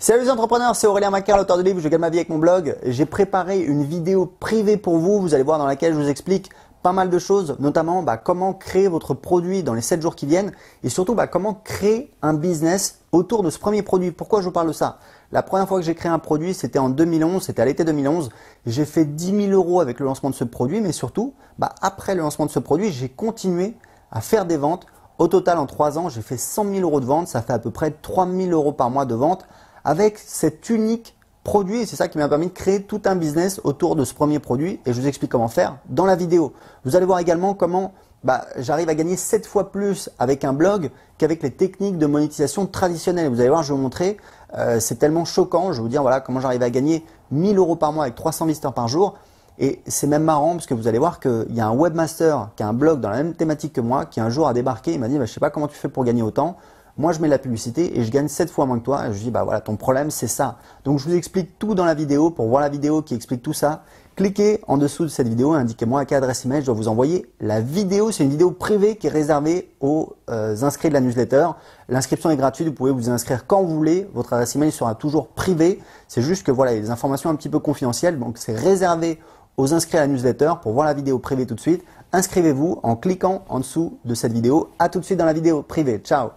Salut les entrepreneurs, c'est Aurélien Macaire, l'auteur de livre Je gagne ma vie avec mon blog. J'ai préparé une vidéo privée pour vous, vous allez voir dans laquelle je vous explique pas mal de choses, notamment bah, comment créer votre produit dans les 7 jours qui viennent et surtout bah, comment créer un business autour de ce premier produit. Pourquoi je vous parle de ça La première fois que j'ai créé un produit, c'était en 2011, c'était à l'été 2011. J'ai fait 10 000 euros avec le lancement de ce produit, mais surtout, bah, après le lancement de ce produit, j'ai continué à faire des ventes. Au total, en 3 ans, j'ai fait 100 000 euros de ventes, ça fait à peu près 3 000 euros par mois de ventes avec cet unique produit. C'est ça qui m'a permis de créer tout un business autour de ce premier produit et je vous explique comment faire dans la vidéo. Vous allez voir également comment bah, j'arrive à gagner 7 fois plus avec un blog qu'avec les techniques de monétisation traditionnelles. Vous allez voir, je vais vous montrer, euh, c'est tellement choquant. Je vais vous dire voilà comment j'arrive à gagner 1000 euros par mois avec 300 visiteurs par jour. Et c'est même marrant parce que vous allez voir qu'il y a un webmaster qui a un blog dans la même thématique que moi qui un jour a débarqué. Il m'a dit bah, je ne sais pas comment tu fais pour gagner autant. Moi, je mets la publicité et je gagne 7 fois moins que toi. Et je dis, bah voilà, ton problème, c'est ça. Donc, je vous explique tout dans la vidéo. Pour voir la vidéo qui explique tout ça, cliquez en dessous de cette vidéo et indiquez-moi à quelle adresse email je dois vous envoyer la vidéo. C'est une vidéo privée qui est réservée aux euh, inscrits de la newsletter. L'inscription est gratuite, vous pouvez vous inscrire quand vous voulez. Votre adresse email sera toujours privée. C'est juste que voilà, il y a des informations un petit peu confidentielles, donc c'est réservé aux inscrits à la newsletter pour voir la vidéo privée tout de suite. Inscrivez-vous en cliquant en dessous de cette vidéo. A tout de suite dans la vidéo privée. Ciao